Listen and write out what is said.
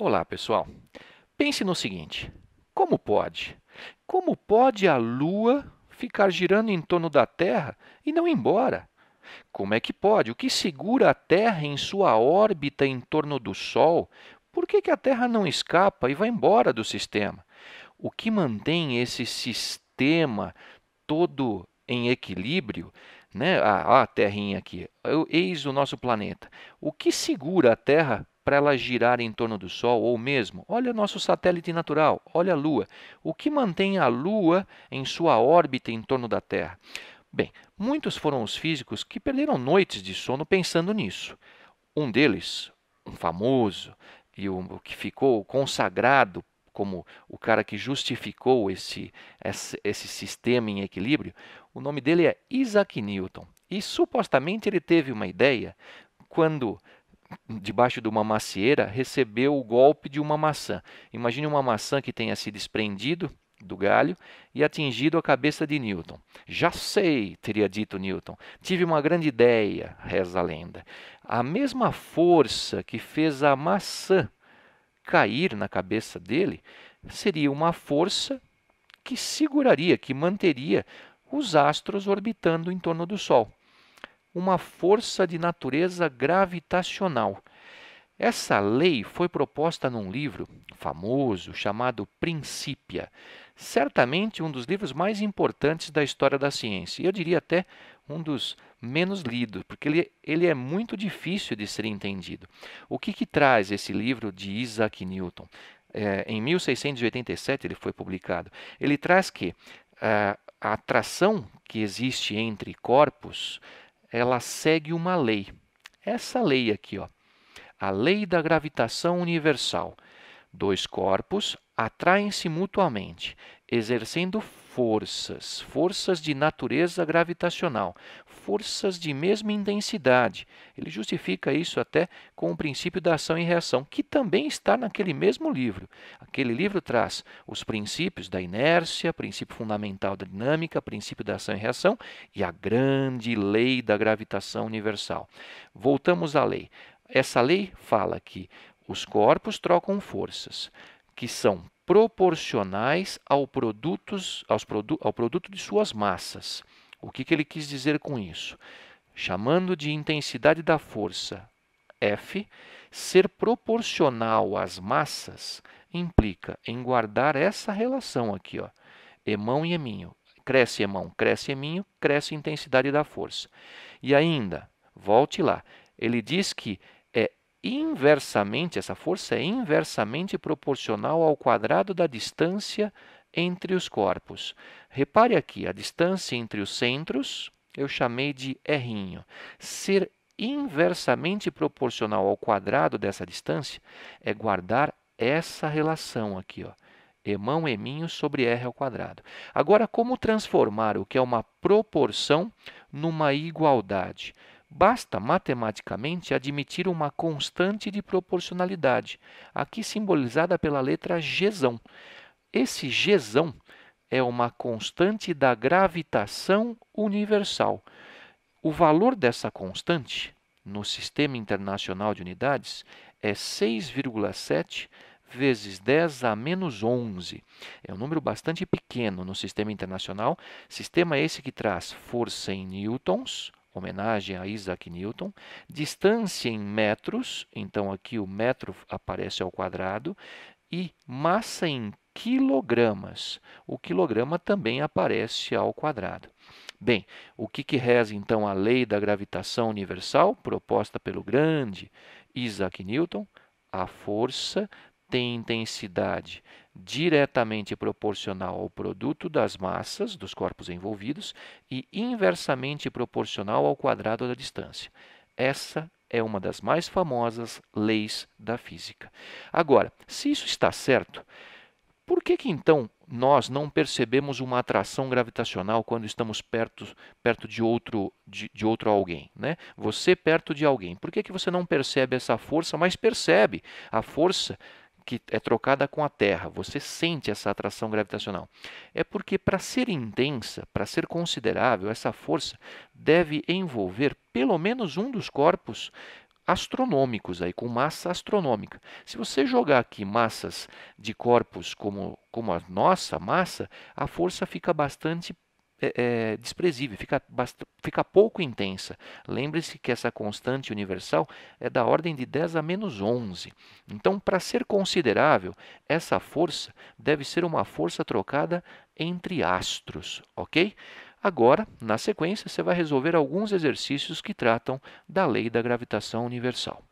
Olá, pessoal. Pense no seguinte: como pode? Como pode a Lua ficar girando em torno da Terra e não ir embora? Como é que pode? O que segura a Terra em sua órbita em torno do Sol? Por que, que a Terra não escapa e vai embora do sistema? O que mantém esse sistema todo em equilíbrio, né? a ah, ah, Terrinha aqui, eis o nosso planeta. O que segura a Terra para ela girar em torno do Sol, ou mesmo, olha nosso satélite natural, olha a Lua. O que mantém a Lua em sua órbita em torno da Terra? Bem, muitos foram os físicos que perderam noites de sono pensando nisso. Um deles, um famoso, e o que ficou consagrado como o cara que justificou esse, esse, esse sistema em equilíbrio, o nome dele é Isaac Newton. E supostamente ele teve uma ideia quando debaixo de uma macieira, recebeu o golpe de uma maçã. Imagine uma maçã que tenha sido desprendido do galho e atingido a cabeça de Newton. Já sei, teria dito Newton. Tive uma grande ideia, reza a lenda. A mesma força que fez a maçã cair na cabeça dele seria uma força que seguraria, que manteria os astros orbitando em torno do Sol uma força de natureza gravitacional. Essa lei foi proposta num livro famoso chamado Principia, certamente um dos livros mais importantes da história da ciência, e eu diria até um dos menos lidos, porque ele, ele é muito difícil de ser entendido. O que, que traz esse livro de Isaac Newton? É, em 1687 ele foi publicado. Ele traz que ah, a atração que existe entre corpos ela segue uma lei. Essa lei aqui, ó. A lei da gravitação universal. Dois corpos atraem-se mutuamente, exercendo forças, forças de natureza gravitacional, forças de mesma intensidade. Ele justifica isso até com o princípio da ação e reação, que também está naquele mesmo livro. Aquele livro traz os princípios da inércia, princípio fundamental da dinâmica, princípio da ação e reação e a grande lei da gravitação universal. Voltamos à lei. Essa lei fala que os corpos trocam forças que são proporcionais ao, produtos, aos produ ao produto de suas massas. O que, que ele quis dizer com isso? Chamando de intensidade da força F, ser proporcional às massas implica em guardar essa relação aqui, ó, emão e eminho. Cresce emão, cresce eminho, cresce intensidade da força. E ainda, volte lá, ele diz que é inversamente, essa força é inversamente proporcional ao quadrado da distância entre os corpos. Repare aqui, a distância entre os centros eu chamei de R. Ser inversamente proporcional ao quadrado dessa distância é guardar essa relação aqui, ó. Emão eminho sobre R ao quadrado. Agora, como transformar o que é uma proporção numa igualdade? Basta matematicamente admitir uma constante de proporcionalidade, aqui simbolizada pela letra G. Esse Gzão é uma constante da gravitação universal. O valor dessa constante no Sistema Internacional de Unidades é 6,7 vezes 10 a menos 11. É um número bastante pequeno no sistema internacional. Sistema esse que traz força em newtons, homenagem a Isaac Newton, distância em metros, então aqui o metro aparece ao quadrado, e massa em quilogramas. O quilograma também aparece ao quadrado. Bem, o que, que reza então a lei da gravitação universal proposta pelo grande Isaac Newton? A força tem intensidade diretamente proporcional ao produto das massas dos corpos envolvidos e inversamente proporcional ao quadrado da distância. Essa é uma das mais famosas leis da física. Agora, se isso está certo, por que, que então nós não percebemos uma atração gravitacional quando estamos perto, perto de, outro, de, de, outro alguém. Né? Você perto de alguém. Por que, que você não percebe essa força, mas percebe a força que é trocada com a Terra? Você sente essa atração gravitacional. É porque, para ser intensa, para ser considerável, essa força deve envolver pelo menos um dos corpos astronômicos aí com massa astronômica. Se você jogar aqui massas de corpos como, como a nossa massa, a força fica bastante é, é, desprezível, fica, fica pouco intensa. Lembre-se que essa constante universal é da ordem de 10 a menos 11. Então, para ser considerável, essa força deve ser uma força trocada entre astros, ok? Agora, na sequência, você vai resolver alguns exercícios que tratam da lei da gravitação universal.